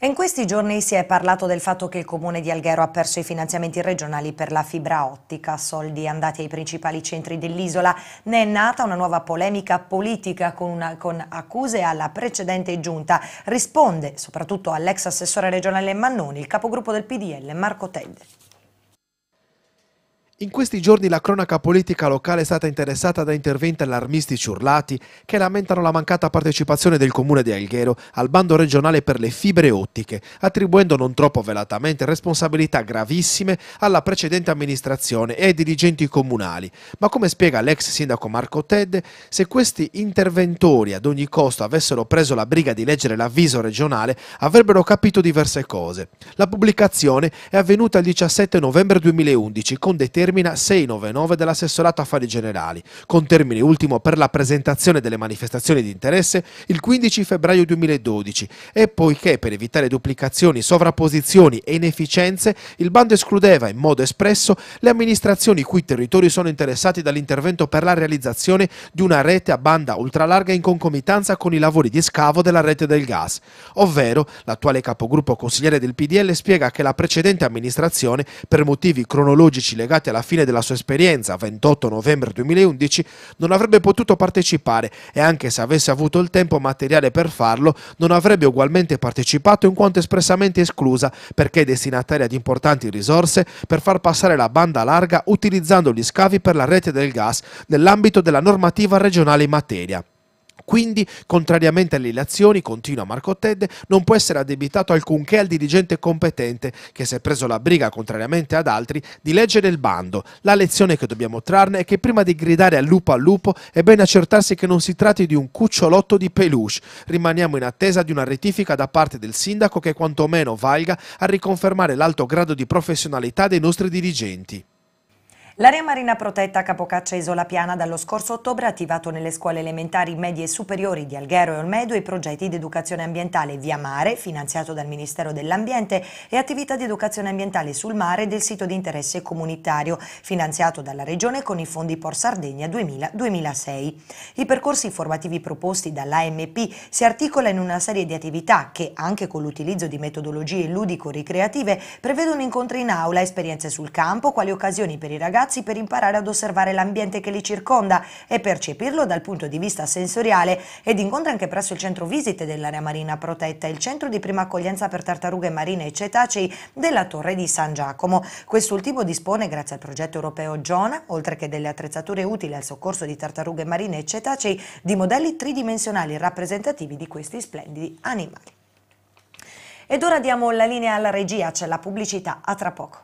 In questi giorni si è parlato del fatto che il comune di Alghero ha perso i finanziamenti regionali per la fibra ottica, soldi andati ai principali centri dell'isola. Ne è nata una nuova polemica politica con, una, con accuse alla precedente giunta. Risponde soprattutto all'ex assessore regionale Mannoni, il capogruppo del PDL Marco Tedde. In questi giorni la cronaca politica locale è stata interessata da interventi allarmistici urlati che lamentano la mancata partecipazione del comune di Alghero al bando regionale per le fibre ottiche, attribuendo non troppo velatamente responsabilità gravissime alla precedente amministrazione e ai dirigenti comunali. Ma come spiega l'ex sindaco Marco Tedde, se questi interventori ad ogni costo avessero preso la briga di leggere l'avviso regionale, avrebbero capito diverse cose. La pubblicazione è avvenuta il 17 novembre 2011 con determinazione determina 699 dell'assessorato affari generali, con termine ultimo per la presentazione delle manifestazioni di interesse il 15 febbraio 2012 e poiché per evitare duplicazioni, sovrapposizioni e inefficienze il bando escludeva in modo espresso le amministrazioni cui territori sono interessati dall'intervento per la realizzazione di una rete a banda ultralarga in concomitanza con i lavori di scavo della rete del gas, ovvero l'attuale capogruppo consigliere del PDL spiega che la precedente amministrazione per motivi cronologici legati alla alla fine della sua esperienza, 28 novembre 2011, non avrebbe potuto partecipare e anche se avesse avuto il tempo materiale per farlo, non avrebbe ugualmente partecipato in quanto espressamente esclusa perché è destinataria di importanti risorse per far passare la banda larga utilizzando gli scavi per la rete del gas nell'ambito della normativa regionale in materia. Quindi, contrariamente alle ilazioni, continua Marco Tedde, non può essere addebitato alcunché al dirigente competente che si è preso la briga, contrariamente ad altri, di leggere il bando. La lezione che dobbiamo trarne è che prima di gridare al lupo al lupo è bene accertarsi che non si tratti di un cucciolotto di peluche. Rimaniamo in attesa di una rettifica da parte del sindaco che quantomeno valga a riconfermare l'alto grado di professionalità dei nostri dirigenti. L'area marina protetta Capocaccia Isola Piana dallo scorso ottobre ha attivato nelle scuole elementari, medie e superiori di Alghero e Olmedo i progetti di educazione ambientale via mare, finanziato dal Ministero dell'Ambiente, e attività di educazione ambientale sul mare del sito di interesse comunitario, finanziato dalla Regione con i fondi Por Sardegna 2000-2006. I percorsi formativi proposti dall'AMP si articolano in una serie di attività che, anche con l'utilizzo di metodologie ludico-ricreative, prevedono incontri in aula, esperienze sul campo, quali occasioni per i ragazzi ragazzi per imparare ad osservare l'ambiente che li circonda e percepirlo dal punto di vista sensoriale ed incontra anche presso il centro visite dell'area marina protetta, il centro di prima accoglienza per tartarughe marine e cetacei della Torre di San Giacomo. Quest'ultimo dispone, grazie al progetto europeo Giona, oltre che delle attrezzature utili al soccorso di tartarughe marine e cetacei, di modelli tridimensionali rappresentativi di questi splendidi animali. Ed ora diamo la linea alla regia, c'è la pubblicità, a tra poco.